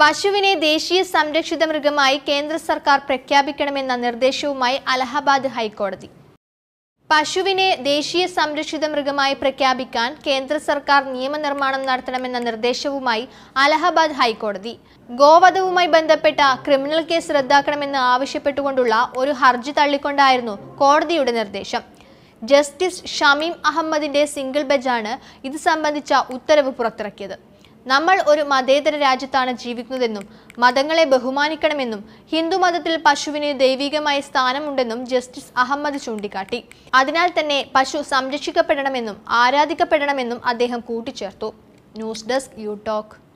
പശുവിനെ ദേശീയ സംരക്ഷിത മൃഗമായി കേന്ദ്ര സർക്കാർ പ്രഖ്യാപിക്കണമെന്ന നിർദ്ദേശവുമായി അലഹബാദ് ഹൈക്കോടതി പശുവിനെ ദേശീയ സംരക്ഷിത മൃഗമായി പ്രഖ്യാപിക്കാൻ കേന്ദ്ര സർക്കാർ നിയമനിർമ്മാണം നടത്തണമെന്ന നിർദ്ദേശവുമായി അലഹബാദ് ഹൈക്കോടതി ഗോവധവുമായി ബന്ധപ്പെട്ട ക്രിമിനൽ കേസ് റദ്ദാക്കണമെന്ന് ആവശ്യപ്പെട്ടുകൊണ്ടുള്ള ഒരു ഹർജി തള്ളിക്കൊണ്ടായിരുന്നു കോടതിയുടെ നിർദ്ദേശം ജസ്റ്റിസ് ഷമീം അഹമ്മദിന്റെ സിംഗിൾ ബെഞ്ചാണ് ഇത് സംബന്ധിച്ച ഉത്തരവ് പുറത്തിറക്കിയത് നമ്മൾ ഒരു മതേതര രാജ്യത്താണ് ജീവിക്കുന്നതെന്നും മതങ്ങളെ ബഹുമാനിക്കണമെന്നും ഹിന്ദുമതത്തിൽ പശുവിന് ദൈവികമായ സ്ഥാനമുണ്ടെന്നും ജസ്റ്റിസ് അഹമ്മദ് ചൂണ്ടിക്കാട്ടി അതിനാൽ തന്നെ പശു സംരക്ഷിക്കപ്പെടണമെന്നും ആരാധിക്കപ്പെടണമെന്നും അദ്ദേഹം കൂട്ടിച്ചേർത്തു ന്യൂസ് ഡെസ്ക് യു ടോക്ക്